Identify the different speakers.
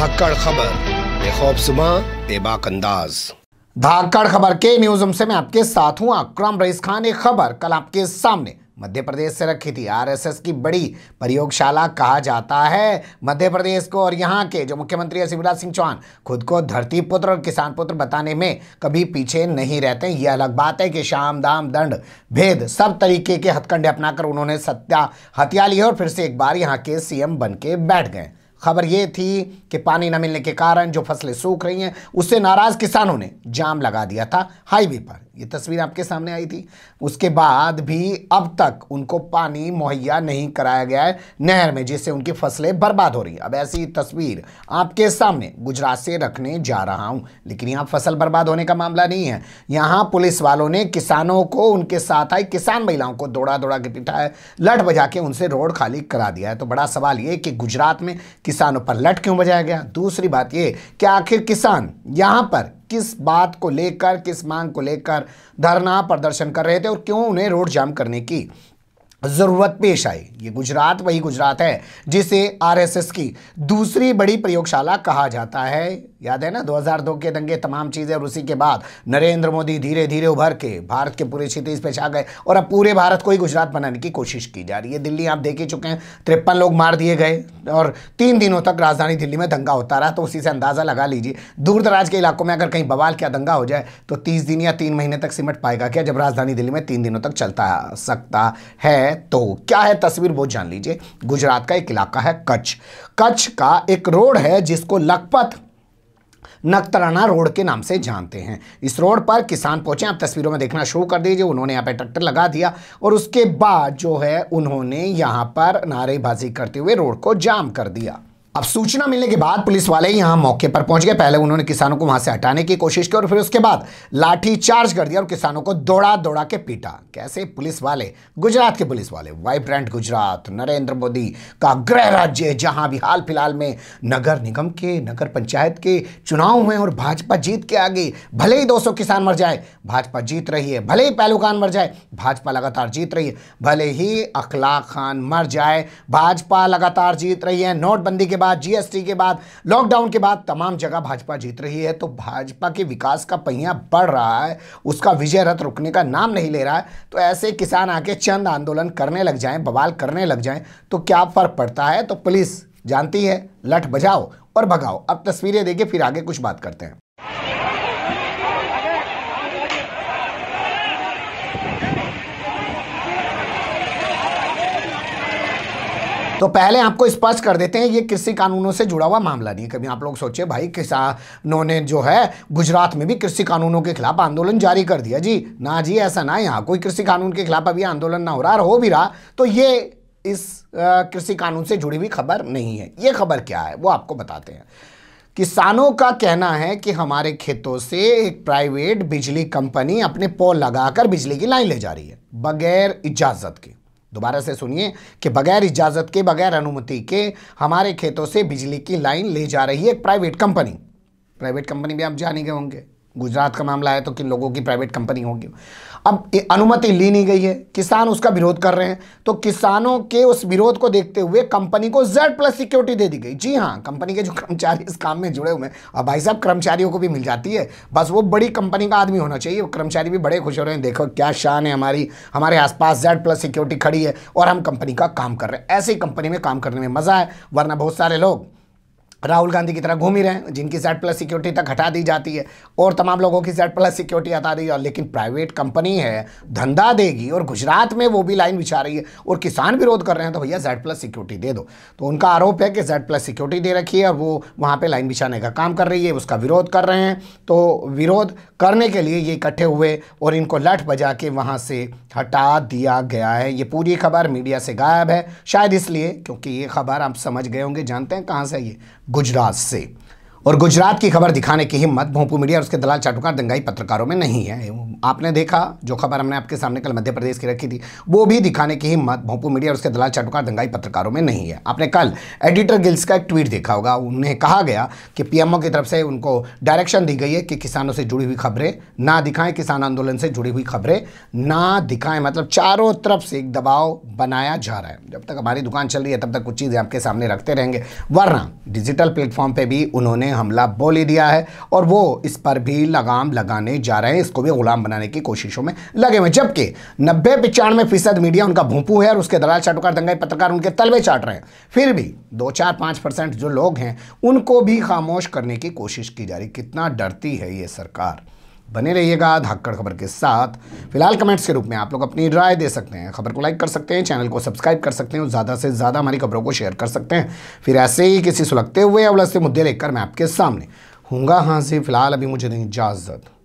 Speaker 1: धाकड़ खबर बेखौबसुमा बेबाक अंदाज धाकड़ खबर के न्यूज से मैं आपके साथ हूँ अक्रम रईस खान एक खबर कल आपके सामने मध्य प्रदेश से रखी थी आरएसएस की बड़ी प्रयोगशाला कहा जाता है मध्य प्रदेश को और यहाँ के जो मुख्यमंत्री है शिवराज सिंह चौहान खुद को धरती पुत्र और किसान पुत्र बताने में कभी पीछे नहीं रहते ये अलग बात है कि शाम दाम दंड भेद सब तरीके के हथकंडे अपनाकर उन्होंने सत्या हत्या लिया और फिर से एक बार यहाँ के सीएम बन के बैठ गए खबर यह थी कि पानी न मिलने के कारण जो फसलें सूख रही हैं उससे नाराज़ किसानों ने जाम लगा दिया था हाईवे पर यह तस्वीर आपके सामने आई थी उसके बाद भी अब तक उनको पानी मुहैया नहीं कराया गया है नहर में जिससे उनकी फसलें बर्बाद हो रही है अब ऐसी तस्वीर आपके सामने गुजरात से रखने जा रहा हूं लेकिन यहाँ फसल बर्बाद होने का मामला नहीं है यहाँ पुलिस वालों ने किसानों को उनके साथ आई किसान महिलाओं को दौड़ा दौड़ा के पिटाया लट बजा के उनसे रोड खाली करा दिया है तो बड़ा सवाल ये कि गुजरात में किसानों पर लट क्यों बजाया गया दूसरी बात ये कि आखिर किसान यहाँ पर किस बात को लेकर किस मांग को लेकर धरना प्रदर्शन कर रहे थे और क्यों उन्हें रोड जाम करने की ज़रूरत पेश आई ये गुजरात वही गुजरात है जिसे आरएसएस की दूसरी बड़ी प्रयोगशाला कहा जाता है याद है ना 2002 के दंगे तमाम चीज़ें और उसी के बाद नरेंद्र मोदी धीरे धीरे उभर के भारत के पूरे क्षेत्र इस पे छा गए और अब पूरे भारत को ही गुजरात बनाने की कोशिश की जा रही है दिल्ली आप देख ही चुके हैं तिरपन लोग मार दिए गए और तीन दिनों तक राजधानी दिल्ली में दंगा होता रहा तो उसी से अंदाज़ा लगा लीजिए दूर दराज के इलाकों में अगर कहीं बवाल क्या दंगा हो जाए तो तीस दिन या तीन महीने तक सिमट पाएगा क्या जब राजधानी दिल्ली में तीन दिनों तक चलता सकता है तो क्या है तस्वीर वो जान लीजिए गुजरात का एक इलाका है कच्छ कच्छ का एक रोड है जिसको लखपत नकतराना रोड के नाम से जानते हैं इस रोड पर किसान पहुंचे आप तस्वीरों में देखना शुरू कर दीजिए उन्होंने यहाँ पे ट्रैक्टर लगा दिया और उसके बाद जो है उन्होंने यहाँ पर नारेबाजी करते हुए रोड को जाम कर दिया अब सूचना मिलने के बाद पुलिस वाले यहां मौके पर पहुंच गए पहले उन्होंने किसानों को वहां से हटाने की कोशिश की और फिर उसके बाद लाठी चार्ज कर दिया और किसानों को दौड़ा दौड़ा के पीटा कैसे पुलिस वाले गुजरात के पुलिस वाले वाइब्रेंट गुजरात नरेंद्र मोदी का गृह राज्य जहां भी हाल फिलहाल में नगर निगम के नगर पंचायत के चुनाव हुए और भाजपा जीत के आगे भले ही दो किसान मर जाए भाजपा जीत रही है भले ही पहलुकान मर जाए भाजपा लगातार जीत रही है भले ही अखलाक खान मर जाए भाजपा लगातार जीत रही है नोटबंदी के बाद जीएसटी के बाद लॉकडाउन के बाद तमाम जगह भाजपा जीत रही है तो भाजपा के विकास का पहिया बढ़ रहा है उसका विजय रथ रुकने का नाम नहीं ले रहा है तो ऐसे किसान आके चंद आंदोलन करने लग जाएं बवाल करने लग जाएं तो क्या फर्क पड़ता है तो पुलिस जानती है लठ बजाओ और भगाओ अब तस्वीरें देखे फिर आगे कुछ बात करते हैं तो पहले आपको स्पष्ट कर देते हैं ये कृषि कानूनों से जुड़ा हुआ मामला नहीं है कभी आप लोग सोचे भाई किसानों ने जो है गुजरात में भी कृषि कानूनों के खिलाफ आंदोलन जारी कर दिया जी ना जी ऐसा ना यहाँ कोई कृषि कानून के खिलाफ अभी आंदोलन ना हो रहा और हो भी रहा तो ये इस कृषि कानून से जुड़ी हुई खबर नहीं है ये खबर क्या है वो आपको बताते हैं किसानों का कहना है कि हमारे खेतों से एक प्राइवेट बिजली कंपनी अपने पोल लगाकर बिजली की लाइन ले जा रही है बगैर इजाजत के दोबारा से सुनिए कि बगैर इजाज़त के बगैर अनुमति के हमारे खेतों से बिजली की लाइन ले जा रही है एक प्राइवेट कंपनी प्राइवेट कंपनी भी आप जाने गए होंगे गुजरात का मामला है तो किन लोगों की प्राइवेट कंपनी होगी अब अनुमति ली नहीं गई है किसान उसका विरोध कर रहे हैं तो किसानों के उस विरोध को देखते हुए कंपनी को जेड प्लस सिक्योरिटी दे दी गई जी हाँ कंपनी के जो कर्मचारी इस काम में जुड़े हुए हैं और भाई साहब कर्मचारियों को भी मिल जाती है बस वो बड़ी कंपनी का आदमी होना चाहिए कर्मचारी भी बड़े खुश हो रहे हैं देखो क्या शान है हमारी हमारे आसपास जेड प्लस सिक्योरिटी खड़ी है और हम कंपनी का काम कर रहे हैं ऐसी कंपनी में काम करने में मज़ा है वरना बहुत सारे लोग राहुल गांधी की तरह घूम ही रहे हैं जिनकी सेट प्लस सिक्योरिटी तक हटा दी जाती है और तमाम लोगों की सेट प्लस सिक्योरिटी हटा दी और लेकिन प्राइवेट कंपनी है धंधा देगी और गुजरात में वो भी लाइन बिछा रही है और किसान विरोध कर रहे हैं तो भैया जेड प्लस सिक्योरिटी दे दो तो उनका आरोप है कि जेड प्लस सिक्योरिटी दे रखी है और वो वहाँ पर लाइन बिछाने का काम कर रही है उसका विरोध कर रहे हैं तो विरोध करने के लिए ये इकट्ठे हुए और इनको लठ बजा के वहाँ से हटा दिया गया है ये पूरी खबर मीडिया से गायब है शायद इसलिए क्योंकि ये खबर आप समझ गए होंगे जानते हैं कहाँ से ये गुजरात से और गुजरात की खबर दिखाने की हिम्मत भोपू मीडिया और उसके दलाल चाटुकार दंगाई पत्रकारों में नहीं है आपने देखा जो खबर हमने आपके सामने कल मध्य प्रदेश की रखी थी वो भी दिखाने की हिम्मत भोपू मीडिया और उसके दलाल चाटुकार दंगाई पत्रकारों में नहीं है आपने कल एडिटर गिल्स का एक ट्वीट देखा होगा उन्हें कहा गया कि पीएमओ की तरफ से उनको डायरेक्शन दी गई है कि किसानों से जुड़ी हुई खबरें ना दिखाएं किसान आंदोलन से जुड़ी हुई खबरें ना दिखाएं मतलब चारों तरफ से एक दबाव बनाया जा रहा है जब तक हमारी दुकान चल रही है तब तक कुछ चीज़ें आपके सामने रखते रहेंगे वरना डिजिटल प्लेटफॉर्म पर भी उन्होंने हमला बोल दिया है और वो इस पर भी लगाम लगाने जा रहे हैं इसको भी गुलाम बनाने की कोशिशों में लगे हुए जबकि नब्बे पिचानवे फीसद मीडिया उनका भूपू है और उसके दलाल चाटुकार दंगाई पत्रकार उनके तलबे चाट रहे हैं फिर भी दो चार पाँच परसेंट जो लोग हैं उनको भी खामोश करने की कोशिश की जा रही कितना डरती है ये सरकार बने रहिएगा धाकड़ खबर के साथ फिलहाल कमेंट्स के रूप में आप लोग अपनी राय दे सकते हैं खबर को लाइक कर सकते हैं चैनल को सब्सक्राइब कर सकते हैं और ज़्यादा से ज़्यादा हमारी खबरों को शेयर कर सकते हैं फिर ऐसे ही किसी सुलगते हुए अवलस्ते मुद्दे लेकर मैं आपके सामने हूँगा हाँ से फिलहाल अभी मुझे नहीं इजाज़त